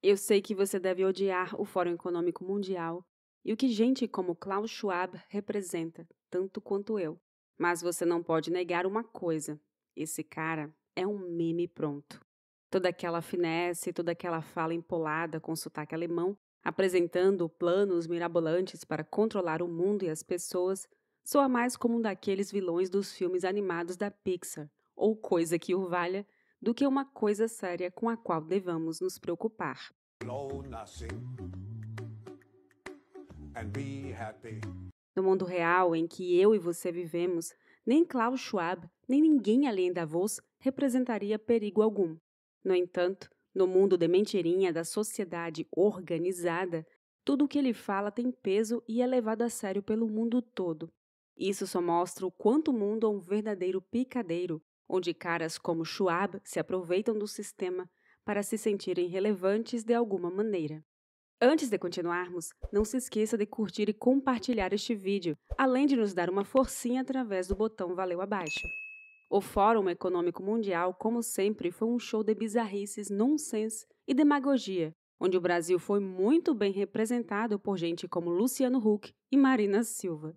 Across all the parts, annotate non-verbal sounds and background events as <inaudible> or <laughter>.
Eu sei que você deve odiar o Fórum Econômico Mundial e o que gente como Klaus Schwab representa, tanto quanto eu. Mas você não pode negar uma coisa: esse cara é um meme pronto. Toda aquela finesse, toda aquela fala empolada com sotaque alemão, apresentando planos mirabolantes para controlar o mundo e as pessoas, soa mais como um daqueles vilões dos filmes animados da Pixar, ou coisa que o valha, do que uma coisa séria com a qual devamos nos preocupar. No mundo real em que eu e você vivemos, nem Klaus Schwab, nem ninguém além da voz representaria perigo algum. No entanto, no mundo de mentirinha da sociedade organizada, tudo o que ele fala tem peso e é levado a sério pelo mundo todo. Isso só mostra o quanto o mundo é um verdadeiro picadeiro onde caras como Schwab se aproveitam do sistema para se sentirem relevantes de alguma maneira. Antes de continuarmos, não se esqueça de curtir e compartilhar este vídeo, além de nos dar uma forcinha através do botão Valeu abaixo. O Fórum Econômico Mundial, como sempre, foi um show de bizarrices, nonsense e demagogia, onde o Brasil foi muito bem representado por gente como Luciano Huck e Marina Silva.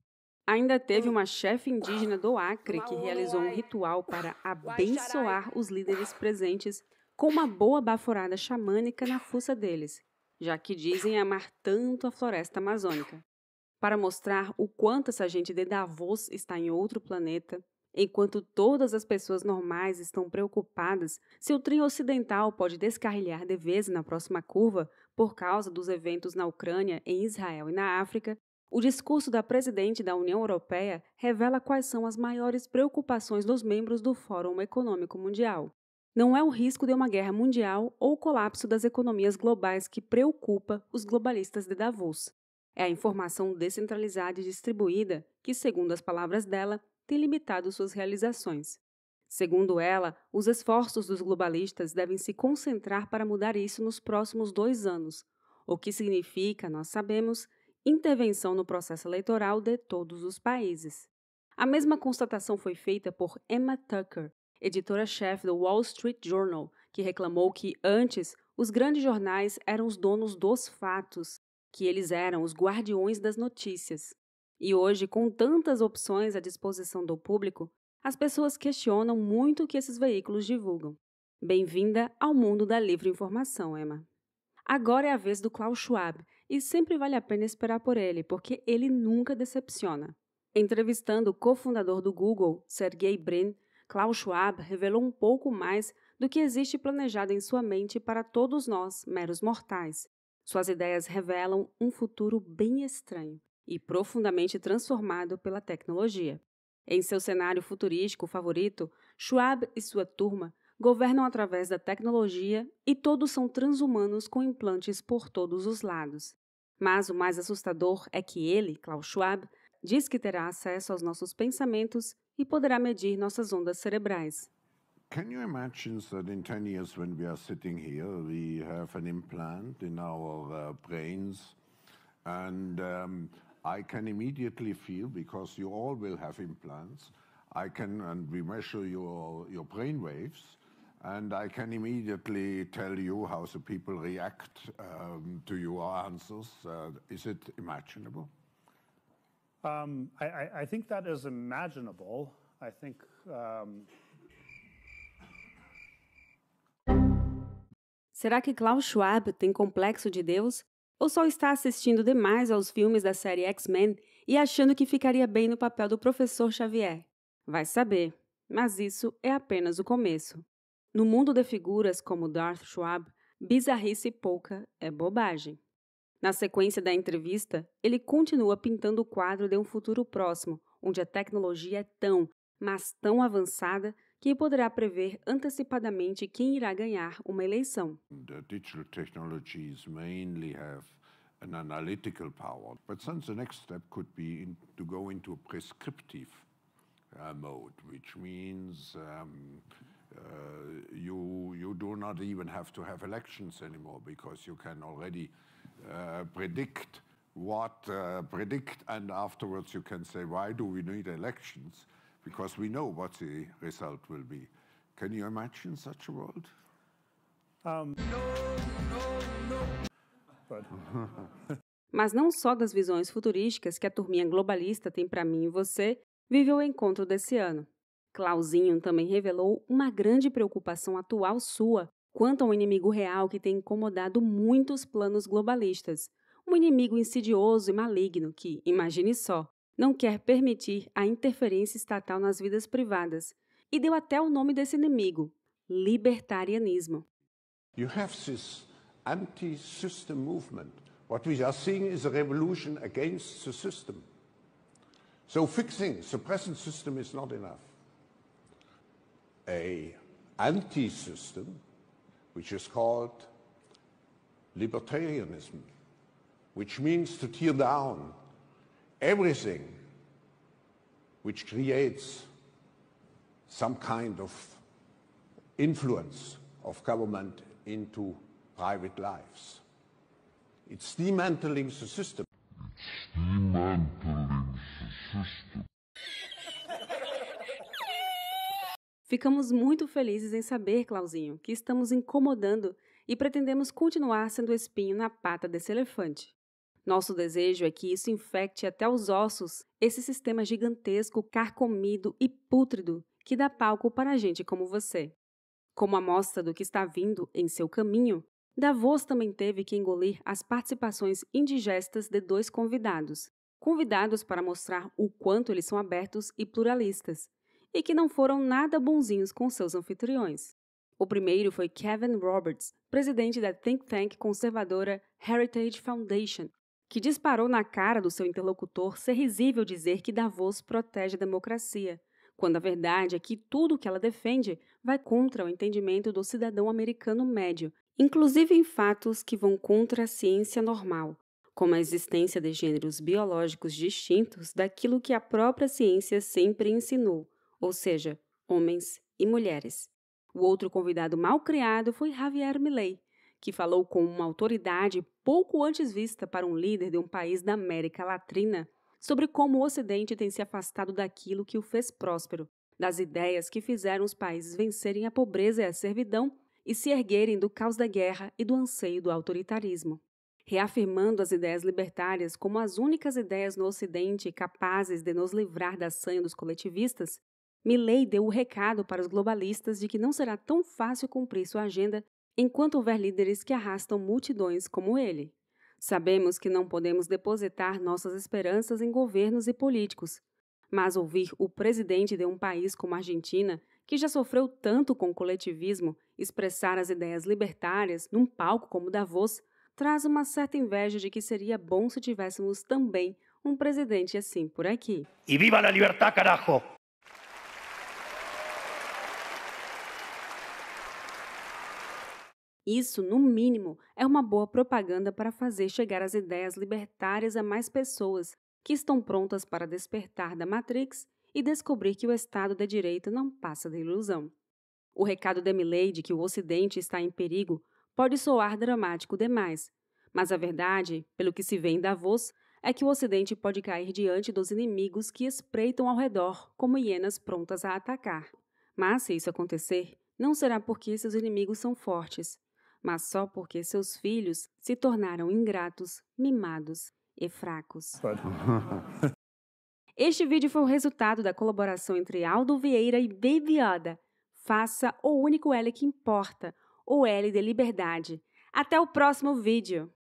Ainda teve uma chefe indígena do Acre que realizou um ritual para abençoar os líderes presentes com uma boa baforada xamânica na fuça deles, já que dizem amar tanto a floresta amazônica. Para mostrar o quanto essa gente de Davos está em outro planeta, enquanto todas as pessoas normais estão preocupadas se o trio ocidental pode descarrilhar de vez na próxima curva por causa dos eventos na Ucrânia, em Israel e na África, o discurso da presidente da União Europeia revela quais são as maiores preocupações dos membros do Fórum Econômico Mundial. Não é o risco de uma guerra mundial ou o colapso das economias globais que preocupa os globalistas de Davos. É a informação descentralizada e distribuída que, segundo as palavras dela, tem limitado suas realizações. Segundo ela, os esforços dos globalistas devem se concentrar para mudar isso nos próximos dois anos, o que significa, nós sabemos, intervenção no processo eleitoral de todos os países. A mesma constatação foi feita por Emma Tucker, editora-chefe do Wall Street Journal, que reclamou que antes os grandes jornais eram os donos dos fatos, que eles eram os guardiões das notícias. E hoje, com tantas opções à disposição do público, as pessoas questionam muito o que esses veículos divulgam. Bem-vinda ao mundo da livre informação, Emma. Agora é a vez do Klaus Schwab e sempre vale a pena esperar por ele, porque ele nunca decepciona. Entrevistando o cofundador do Google, Sergey Brin, Klaus Schwab revelou um pouco mais do que existe planejado em sua mente para todos nós, meros mortais. Suas ideias revelam um futuro bem estranho e profundamente transformado pela tecnologia. Em seu cenário futurístico favorito, Schwab e sua turma governam através da tecnologia e todos são transhumanos com implantes por todos os lados. Mas o mais assustador é que ele, Klaus Schwab, diz que terá acesso aos nossos pensamentos e poderá medir nossas ondas cerebrais. Can you imagine that in 10 years, when we are sitting here, we have an implant in our uh, brains, and um, I can immediately feel, because you all will have implants, I can, and we measure your, your brain waves, and I can immediately tell you how the people react um, to your answers. Uh, is it imaginable? Um, I, I, think that is imaginable. I think. Um... Será que Klaus Schwab tem complexo de Deus? Ou só está assistindo demais aos filmes da série X-Men e achando que ficaria bem no papel do professor Xavier? Vai saber. Mas isso é apenas o começo. No mundo de figuras como Darth Schwab, bizarrice pouca é bobagem. Na sequência da entrevista, ele continua pintando o quadro de um futuro próximo, onde a tecnologia é tão, mas tão avançada que poderá prever antecipadamente quem irá ganhar uma eleição. The digital technologies mainly have an analytical power, but since the next step could be in, to go into a prescriptive uh, mode, which means um, Uh, you, you do not even have to have elections anymore because you can already uh, predict what uh, predict and afterwards you can say why do we need elections because we know what the result will be can you imagine such a world um. <laughs> mas não só das visões futurísticas que a turminha globalista tem para mim e você vive o encontro desse ano Clauzinho também revelou uma grande preocupação atual sua quanto a um inimigo real que tem incomodado muitos planos globalistas. Um inimigo insidioso e maligno que, imagine só, não quer permitir a interferência estatal nas vidas privadas. E deu até o nome desse inimigo: libertarianismo. You have this anti-system movement. What we are seeing is a revolution against the system. So fixing the present system is not enough. a anti-system which is called libertarianism, which means to tear down everything which creates some kind of influence of government into private lives. It's dismantling the system. It's dismantling the system. Ficamos muito felizes em saber, Clauzinho, que estamos incomodando e pretendemos continuar sendo espinho na pata desse elefante. Nosso desejo é que isso infecte até os ossos esse sistema gigantesco, carcomido e pútrido que dá palco para gente como você. Como amostra do que está vindo em seu caminho, Davos também teve que engolir as participações indigestas de dois convidados, convidados para mostrar o quanto eles são abertos e pluralistas, e que não foram nada bonzinhos com seus anfitriões. O primeiro foi Kevin Roberts, presidente da think tank conservadora Heritage Foundation, que disparou na cara do seu interlocutor ser risível dizer que Davos protege a democracia, quando a verdade é que tudo o que ela defende vai contra o entendimento do cidadão americano médio, inclusive em fatos que vão contra a ciência normal, como a existência de gêneros biológicos distintos daquilo que a própria ciência sempre ensinou, ou seja, homens e mulheres. O outro convidado mal criado foi Javier Milei, que falou com uma autoridade pouco antes vista para um líder de um país da América Latina sobre como o Ocidente tem se afastado daquilo que o fez próspero, das ideias que fizeram os países vencerem a pobreza e a servidão e se erguerem do caos da guerra e do anseio do autoritarismo. Reafirmando as ideias libertárias como as únicas ideias no Ocidente capazes de nos livrar da sanha dos coletivistas, Milley deu o recado para os globalistas de que não será tão fácil cumprir sua agenda enquanto houver líderes que arrastam multidões como ele. Sabemos que não podemos depositar nossas esperanças em governos e políticos, mas ouvir o presidente de um país como a Argentina, que já sofreu tanto com o coletivismo, expressar as ideias libertárias num palco como Davos, traz uma certa inveja de que seria bom se tivéssemos também um presidente assim por aqui. E viva a liberdade, carajo! Isso, no mínimo, é uma boa propaganda para fazer chegar as ideias libertárias a mais pessoas que estão prontas para despertar da Matrix e descobrir que o Estado de Direito não passa de ilusão. O recado de Milady de que o Ocidente está em perigo pode soar dramático demais, mas a verdade, pelo que se vê em Davos, é que o Ocidente pode cair diante dos inimigos que espreitam ao redor como hienas prontas a atacar. Mas, se isso acontecer, não será porque esses inimigos são fortes, mas só porque seus filhos se tornaram ingratos, mimados e fracos. <laughs> este vídeo foi o resultado da colaboração entre Aldo Vieira e Baby Yoda. Faça o único L que importa, o L de liberdade. Até o próximo vídeo!